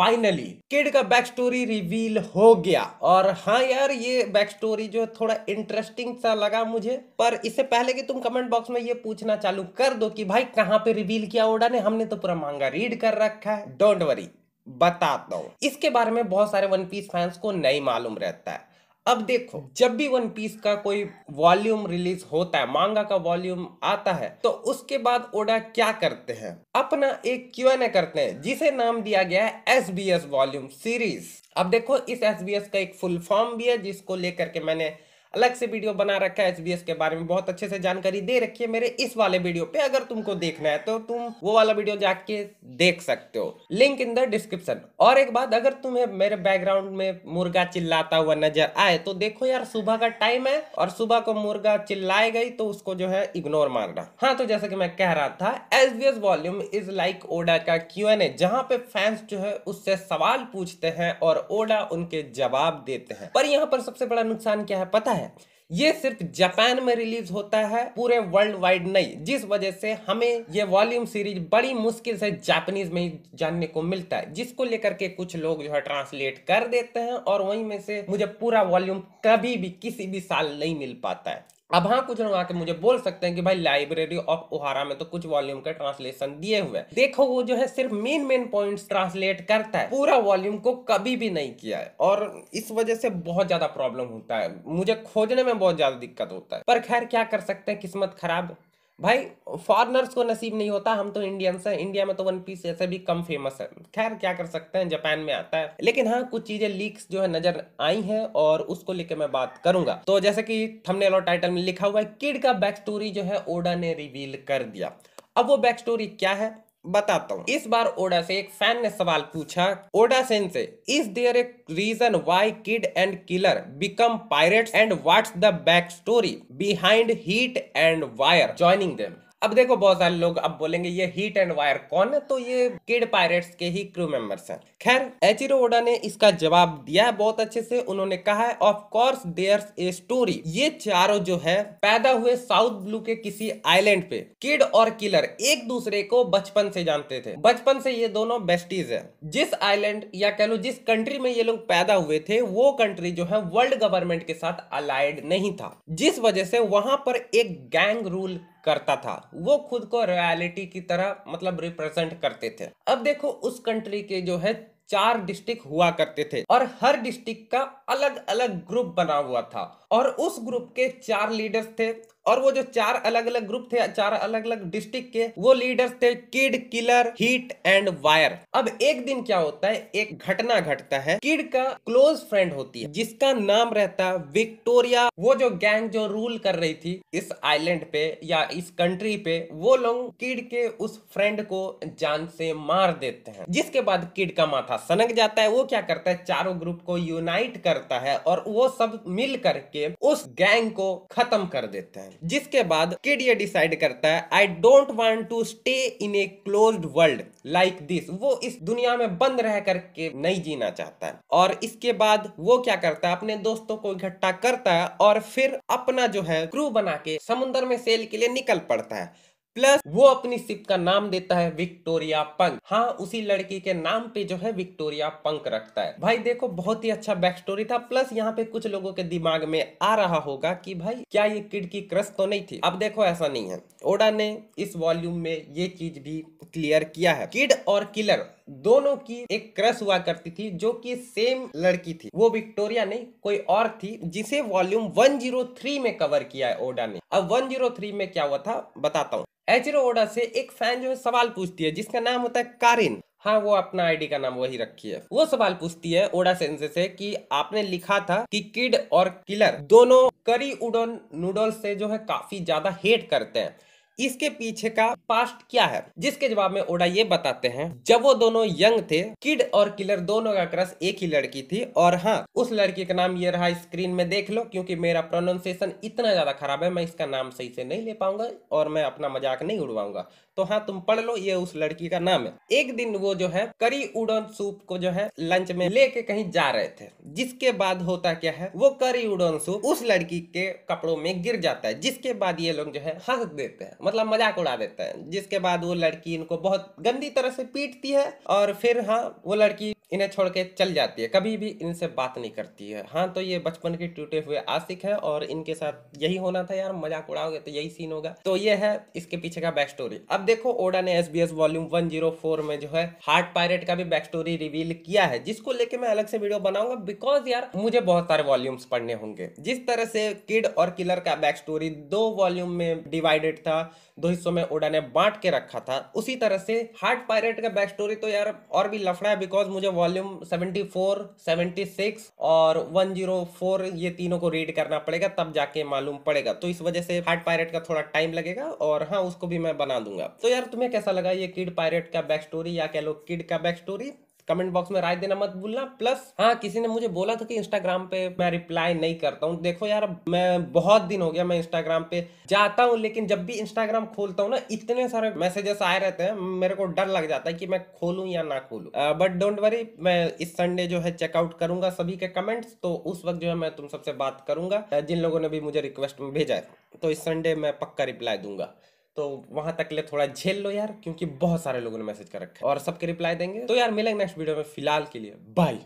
finally Kid का back story reveal हो गया और हाँ यार ये बैक स्टोरी जो है थोड़ा इंटरेस्टिंग सा लगा मुझे पर इससे पहले कि तुम कमेंट बॉक्स में ये पूछना चालू कर दो कि भाई कहाँ पे रिवील किया ओडा ने हमने तो पूरा मांगा रीड कर रखा है डोंट वरी बताता हूँ इसके बारे में बहुत सारे वन पीस फैंस को नहीं मालूम रहता है अब देखो जब भी वन पीस का कोई वॉल्यूम रिलीज होता है मांगा का वॉल्यूम आता है तो उसके बाद ओडा क्या करते हैं अपना एक क्यू एन ए करते हैं जिसे नाम दिया गया है S B S volume series अब देखो इस एस बी एस का एक फुल फॉर्म भी है जिसको लेकर के मैंने अलग से वीडियो बना रखा है एस के बारे में बहुत अच्छे से जानकारी दे रखी है मेरे इस वाले वीडियो पे अगर तुमको देखना है तो तुम वो वाला वीडियो जाके देख सकते हो लिंक इन द डिस्क्रिप्शन और एक बात अगर तुम्हें मेरे बैकग्राउंड में मुर्गा चिल्लाता हुआ नजर आए तो देखो यार सुबह का टाइम है और सुबह को मुर्गा चिल्लाए गई तो उसको जो है इग्नोर मारना हाँ तो जैसे की मैं कह रहा था S B S volume is like Oda का क्यू एन ए जहाँ पे फैंस जो है उससे सवाल पूछते हैं और ओडा उनके जवाब देते हैं पर यहाँ पर सबसे बड़ा नुकसान क्या है पता है है ये सिर्फ जापान में रिलीज होता है पूरे वर्ल्ड वाइड नहीं जिस वजह से हमें ये वॉल्यूम सीरीज बड़ी मुश्किल से जापानीज में ही जानने को मिलता है जिसको लेकर के कुछ लोग जो है ट्रांसलेट कर देते हैं और वहीं में से मुझे पूरा वॉल्यूम कभी भी किसी भी साल नहीं मिल पाता है अब हाँ कुछ लोग आके मुझे बोल सकते हैं कि भाई लाइब्रेरी ऑफ ओहारा में तो कुछ वॉल्यूम का ट्रांसलेशन दिए हुए देखो वो जो है सिर्फ मेन मेन पॉइंट्स ट्रांसलेट करता है पूरा वॉल्यूम को कभी भी नहीं किया है और इस वजह से बहुत ज्यादा प्रॉब्लम होता है मुझे खोजने में बहुत ज्यादा दिक्कत होता है पर खैर क्या कर सकते हैं किस्मत खराब भाई फॉरनर्स को नसीब नहीं होता हम तो इंडियंस हैं इंडिया में तो वन पीस ऐसे भी कम फेमस है खैर क्या कर सकते हैं जापान में आता है लेकिन हाँ कुछ चीजें लीक्स जो है नजर आई हैं और उसको लेकर मैं बात करूंगा तो जैसे कि थंबनेल और टाइटल में लिखा हुआ है किड का बैक स्टोरी जो है ओडा ने रिवील कर दिया अब वो बैक स्टोरी क्या है बताता हूँ इस बार ओडा से एक फैन ने सवाल पूछा Voda sensei is there a reason why Kid and Killer become pirates and what's the back story behind Heat and Wire joining them अब देखो बहुत सारे लोग अब बोलेंगे ये हीट एंड वायर कौन है तो ये किड पायरेट्स के ही क्रू मेंबर्स हैं खैर एचिरो ओडा ने इसका जवाब दिया है बहुत अच्छे से उन्होंने कहा है of course there's a story ये चारों जो है पैदा हुए साउथ ब्लू के किसी आइलैंड पे किड और किलर एक दूसरे को बचपन से जानते थे बचपन से ये दोनों बेस्टीज है जिस आईलैंड या कह लो जिस कंट्री में ये लोग पैदा हुए थे वो कंट्री जो है वर्ल्ड गवर्नमेंट के साथ अलाइड नहीं था जिस वजह से वहां पर एक गैंग रूल करता था वो खुद को रियलिटी की तरह मतलब रिप्रेजेंट करते थे अब देखो उस कंट्री के जो है चार डिस्ट्रिक्ट हुआ करते थे और हर डिस्ट्रिक्ट का अलग अलग ग्रुप बना हुआ था और उस ग्रुप के चार लीडर्स थे और वो जो चार अलग अलग ग्रुप थे चार अलग अलग डिस्ट्रिक्ट के वो लीडर्स थे Kid Killer Heat and Wire अब एक दिन क्या होता है एक घटना घटता है किड का क्लोज फ्रेंड होती है जिसका नाम रहता है विक्टोरिया वो जो गैंग जो रूल कर रही थी इस आइलैंड पे या इस कंट्री पे वो लोग किड के उस फ्रेंड को जान से मार देते हैं जिसके बाद किड का माथा सनक जाता है वो क्या करता है चारों ग्रुप को यूनाइट करता है और वो सब मिल करके उस गैंग को खत्म कर देते हैं जिसके बाद किड ये डिसाइड करता है I don't want to stay in a close world like this वो इस दुनिया में बंद रह करके नहीं जीना चाहता है और इसके बाद वो क्या करता है अपने दोस्तों को इकट्ठा करता है और फिर अपना जो है क्रू बना के समुन्द्र में सेल के लिए निकल पड़ता है प्लस वो अपनी शिप का नाम देता है विक्टोरिया पंक हाँ उसी लड़की के नाम पे जो है विक्टोरिया पंक रखता है भाई देखो बहुत ही अच्छा बैक स्टोरी था प्लस यहाँ पे कुछ लोगों के दिमाग में आ रहा होगा कि भाई क्या ये किड की क्रश तो नहीं थी अब देखो ऐसा नहीं है ओडा ने इस वॉल्यूम में ये चीज भी क्लियर किया है किड और किलर दोनों की एक क्रश हुआ करती थी जो कि सेम लड़की थी वो विक्टोरिया नहीं कोई और थी जिसे वॉल्यूम 103 में कवर किया है ओडा ने अब 103 में क्या हुआ था बताता हूँ एचरो ओडा से एक फैन जो है सवाल पूछती है जिसका नाम होता है कारिन हाँ वो अपना आईडी का नाम वही रखी है वो सवाल पूछती है ओडा सेंसे से कि आपने लिखा था कि किड और किलर दोनों करी उडोन नूडल्स से जो है काफी ज्यादा हेट करते हैं इसके पीछे का पास्ट क्या है जिसके जवाब में ओडा ये बताते हैं जब वो दोनों यंग थे किड और किलर दोनों का क्रश एक ही लड़की थी और हाँ उस लड़की का नाम ये रहा स्क्रीन में देख लो क्योंकि मेरा प्रोनाउंसिएशन इतना ज्यादा खराब है मैं इसका नाम सही से नहीं ले पाऊंगा और मैं अपना मजाक नहीं उड़वाऊंगा तो हाँ तुम पढ़ लो ये उस लड़की का नाम है एक दिन वो जो है करी उड़न सूप को जो है लंच में लेके कहीं जा रहे थे जिसके बाद होता क्या है वो करी उड़न सूप उस लड़की के कपड़ों में गिर जाता है जिसके बाद ये लोग जो है हंस देते हैं मतलब मजाक उड़ा देते हैं जिसके बाद वो लड़की इनको बहुत गंदी तरह से पीटती है और फिर हाँ वो लड़की इन्हें छोड़ के चल जाती है कभी भी इनसे बात नहीं करती है हाँ तो ये बचपन के टूटे हुए आशिक है और इनके साथ यही होना था यार मजाक उड़ाओगे तो यही सीन होगा तो ये है इसके पीछे का बैक स्टोरी अब देखो ओडा ने S B S volume one zero four में जो है हार्ट पायरेट का भी बैक स्टोरी रिवील किया है जिसको लेके मैं अलग से वीडियो बनाऊंगा बिकॉज यार मुझे बहुत सारे वॉल्यूम्स पढ़ने होंगे जिस तरह से किड और किलर का बैक स्टोरी दो वॉल्यूम में डिवाइडेड था दो हिस्सों में ओडा ने बांट के रखा था उसी तरह से हार्ट पायरेट का बैक स्टोरी तो यार और भी लफड़ा है बिकॉज मुझे वॉल्यूम 74, 76 और 104 ये तीनों को रीड करना पड़ेगा तब जाके मालूम पड़ेगा तो इस वजह से हार्ट पायरेट का थोड़ा टाइम लगेगा और हाँ उसको भी मैं बना दूंगा तो यार तुम्हें कैसा लगा ये किड पायरेट का बैक स्टोरी या कह लो किड का बैक स्टोरी कमेंट बॉक्स में राय देना मत भूलना प्लस हाँ किसी ने मुझे बोला था कि इंस्टाग्राम पे मैं रिप्लाई नहीं करता हूँ देखो यार मैं बहुत दिन हो गया मैं इंस्टाग्राम पे जाता हूँ लेकिन जब भी इंस्टाग्राम खोलता हूँ ना इतने सारे मैसेजेस आए रहते हैं मेरे को डर लग जाता है कि मैं खोलू या ना खोलू बट डोंट वरी मैं इस संडे जो है चेकआउट करूंगा सभी के कमेंट्स तो उस वक्त जो है मैं तुम सबसे बात करूंगा जिन लोगों ने भी मुझे रिक्वेस्ट भेजा है तो इस संडे मैं पक्का रिप्लाई दूंगा तो वहां तक ले थोड़ा झेल लो यार क्योंकि बहुत सारे लोगों ने मैसेज कर रखा है और सबके रिप्लाई देंगे तो यार मिलेंगे नेक्स्ट वीडियो में फिलहाल के लिए बाय